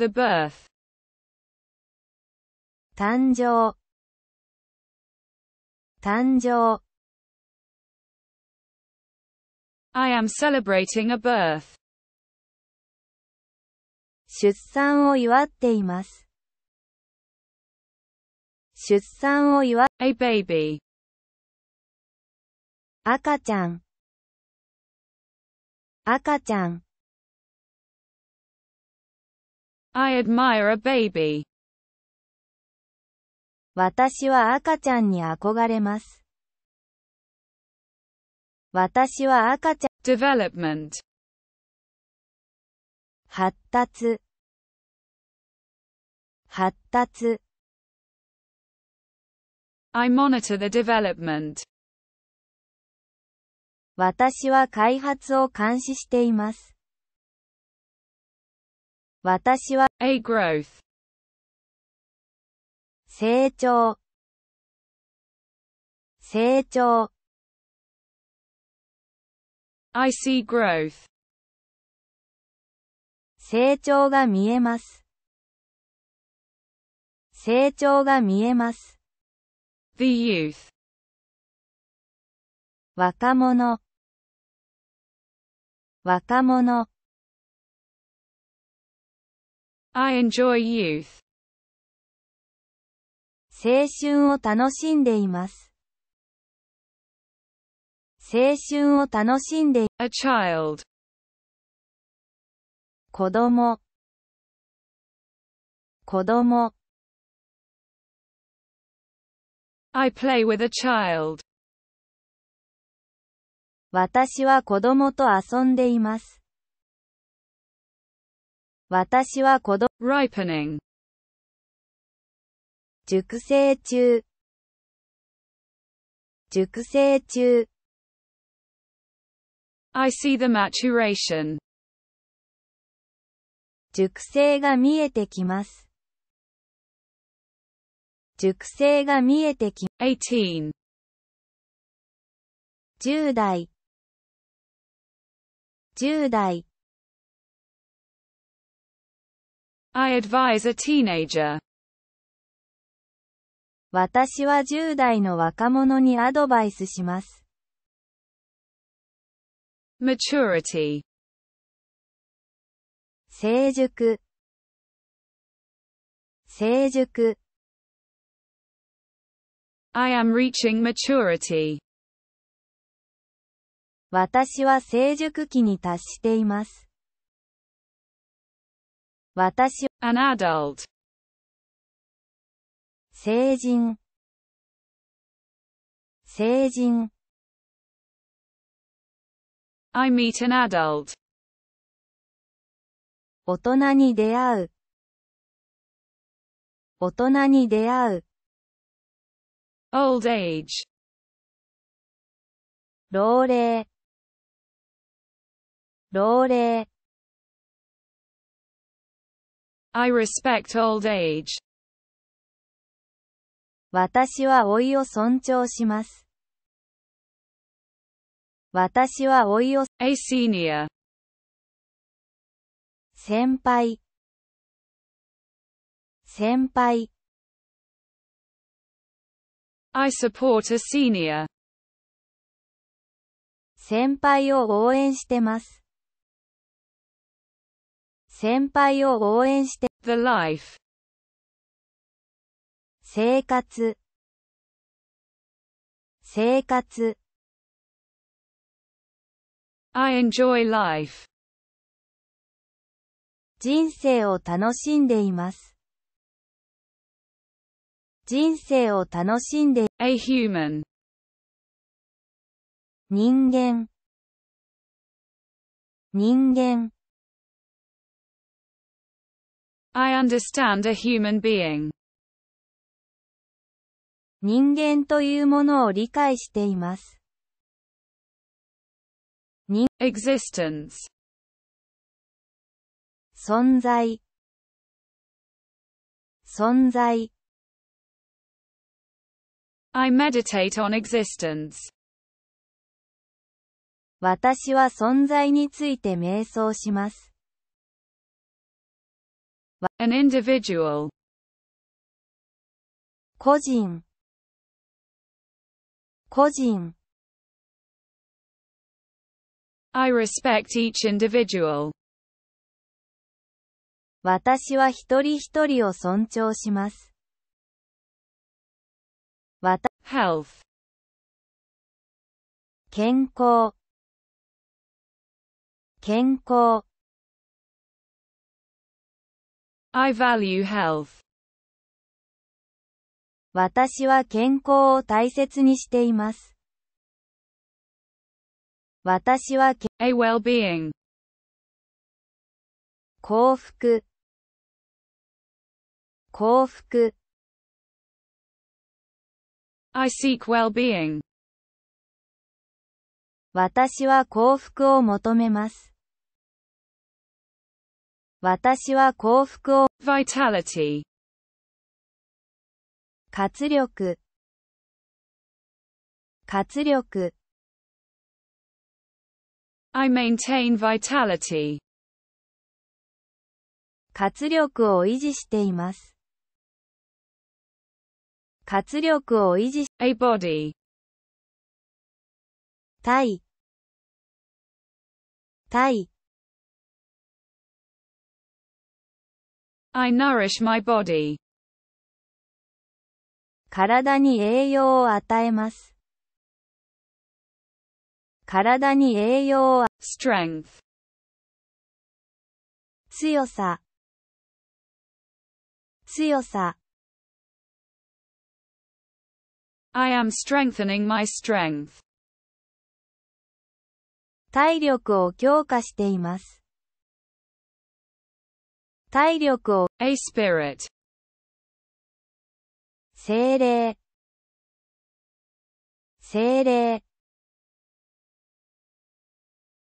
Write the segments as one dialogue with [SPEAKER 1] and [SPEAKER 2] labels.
[SPEAKER 1] The birth 誕生誕生 I am celebrating a birth 出産を祝っています。出産を祝 A baby 赤ちゃん赤ちゃん I admire a baby. 私は赤ちゃんに憧れます。私は赤ちゃん。development 発達発達 I monitor the development 私は開発を監視しています。私は a growth 成長成長 I see growth 成長が見えます成長が見えます The youth 若者若者 I enjoy youth. 青春を楽しんでいます。青春を楽しんで A child 子供子供 I play with a child 私は子供と遊んでいます。私は子供 ripening 熟成中熟成中 I see the maturation 熟成が見えてきます熟成が見えてきま18 10代10代 I advise a teenager. 私は10代の若者にアドバイスします。maturity 成熟成熟 I am reaching maturity 私は成熟期に達しています。私、an adult 成人成人 I meet an adult 大人に出会う大人に出会う old age 老齢老齢 I respect old age. 私は老いを尊重します。私は老いを A senior 先輩先輩 I support a senior 先輩を応援してます。先輩を応援して The life 生活生活 I enjoy life 人生を楽しんでいます人生を楽しんで A human 人間人間 I understand a human being. 人間というものを理解しています。existence 存在存在 I meditate on existence 私は存在について瞑想します。an individual 個人個人 I respect each individual 私は一人一人を尊重します。わた、health 健康健康 I value health. 私は健康を大切にしています。私は A well-being 幸福幸福 I seek well-being 私は幸福を求めます。私は幸福を vitality 活力活力 I maintain vitality 活力を維持しています活力を維持 a body 体体 I nourish my body. 体に栄養を与えます。体に栄養を strength 強さ強さ I am strengthening my strength 体力を強化しています。体力を a spirit 精霊精霊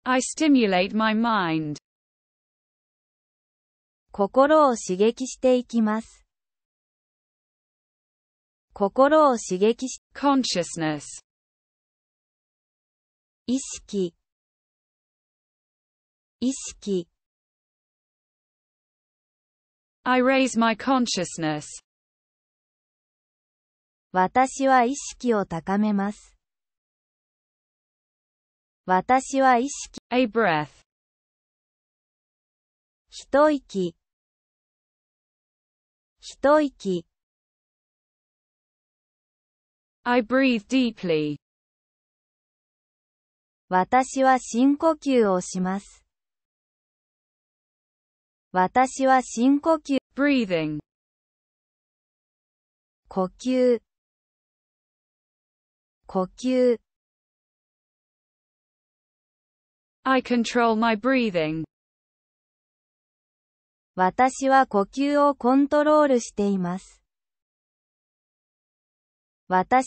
[SPEAKER 1] I stimulate my mind 心を刺激していきます。心を刺激し、consciousness 意識意識 I raise my consciousness. 私は意識を高めます。私は意識。A breath. 一息。一息。I breathe deeply. 私は深呼吸をします。私は深呼吸 breathing 呼吸呼吸 I control my breathing 私は呼吸をコントロールしています。私